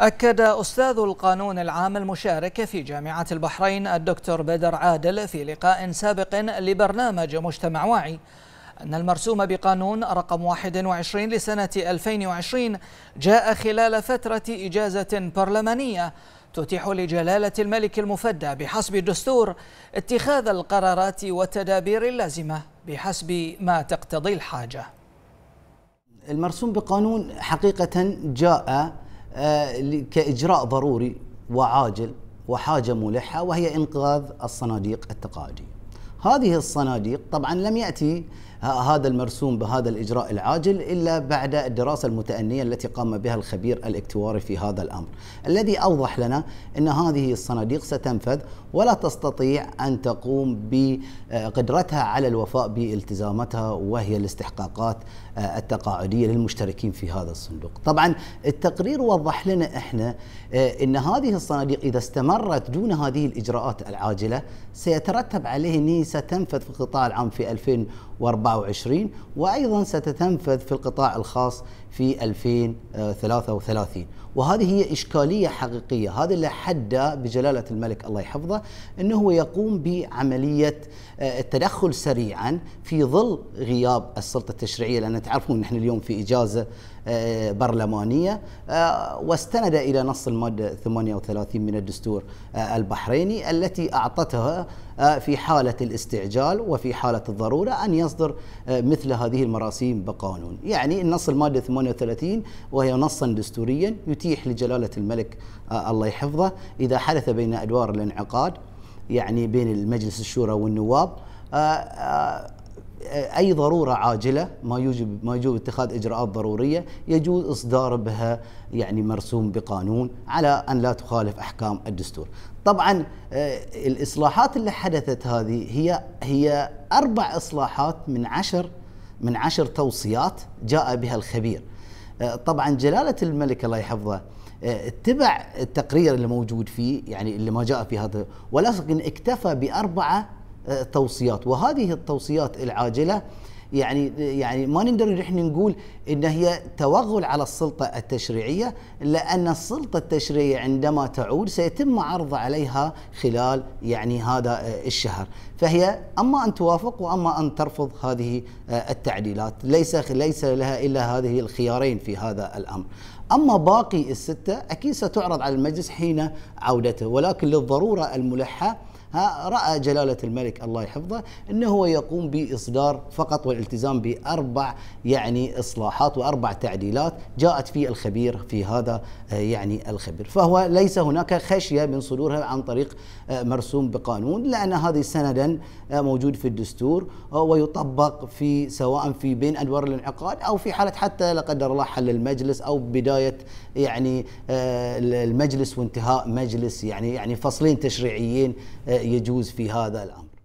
أكد أستاذ القانون العام المشارك في جامعة البحرين الدكتور بدر عادل في لقاء سابق لبرنامج مجتمع واعي أن المرسوم بقانون رقم 21 لسنة 2020 جاء خلال فترة إجازة برلمانية تتيح لجلالة الملك المفدى بحسب الدستور اتخاذ القرارات والتدابير اللازمة بحسب ما تقتضي الحاجة المرسوم بقانون حقيقة جاء آه، كإجراء ضروري وعاجل وحاجة ملحة وهي إنقاذ الصناديق التقاعدية هذه الصناديق طبعا لم ياتي هذا المرسوم بهذا الاجراء العاجل الا بعد الدراسه المتانيه التي قام بها الخبير الاكتواري في هذا الامر، الذي اوضح لنا ان هذه الصناديق ستنفذ ولا تستطيع ان تقوم بقدرتها على الوفاء بالتزاماتها وهي الاستحقاقات آه، التقاعديه للمشتركين في هذا الصندوق. طبعا التقرير وضح لنا احنا آه، ان هذه الصناديق اذا استمرت دون هذه الاجراءات العاجله سيترتب عليه ستنفذ في القطاع العام في 2024 وأيضا ستتنفذ في القطاع الخاص في 2033 وهذه هي إشكالية حقيقية هذا اللي حدى بجلالة الملك الله يحفظه أنه هو يقوم بعملية آه، التدخل سريعا في ظل غياب السلطة التشريعية لأن تعرفون نحن اليوم في إجازة آه، برلمانية آه، واستند إلى نص المادة 38 من الدستور البحريني التي أعطتها آه، في حالة الاستعجال وفي حالة الضرورة أن يصدر آه، مثل هذه المراسيم بقانون يعني النص المادة 38 وهي نصا دستوريا يتيح لجلالة الملك آه، الله يحفظه إذا حدث بين أدوار الانعقاد يعني بين المجلس الشورى والنواب اي ضروره عاجله ما يوجب ما يجب اتخاذ اجراءات ضروريه يجوز اصدار بها يعني مرسوم بقانون على ان لا تخالف احكام الدستور. طبعا آه، الاصلاحات اللي حدثت هذه هي هي اربع اصلاحات من عشر من عشر توصيات جاء بها الخبير. آه، طبعا جلاله الملك الله يحفظه آه، اتبع التقرير اللي موجود فيه يعني اللي ما جاء في هذا ولكن اكتفى باربعه توصيات وهذه التوصيات العاجله يعني يعني ما نقدر نحن نقول ان هي توغل على السلطه التشريعيه لان السلطه التشريعيه عندما تعود سيتم عرض عليها خلال يعني هذا الشهر فهي اما ان توافق واما ان ترفض هذه التعديلات ليس ليس لها الا هذه الخيارين في هذا الامر اما باقي السته اكيد ستعرض على المجلس حين عودته ولكن للضروره الملحه ها رأى جلالة الملك الله يحفظه أنه هو يقوم بإصدار فقط والالتزام بأربع يعني إصلاحات وأربع تعديلات جاءت في الخبير في هذا آه، يعني الخبير فهو ليس هناك خشية من صدورها عن طريق آه، مرسوم بقانون لأن هذه سندا آه، موجود في الدستور ويطبق في سواء في بين أدوار الانعقاد أو في حالة حتى لا قدر الله حل المجلس أو بداية يعني المجلس وانتهاء مجلس يعني يعني فصلين تشريعيين يجوز في هذا الامر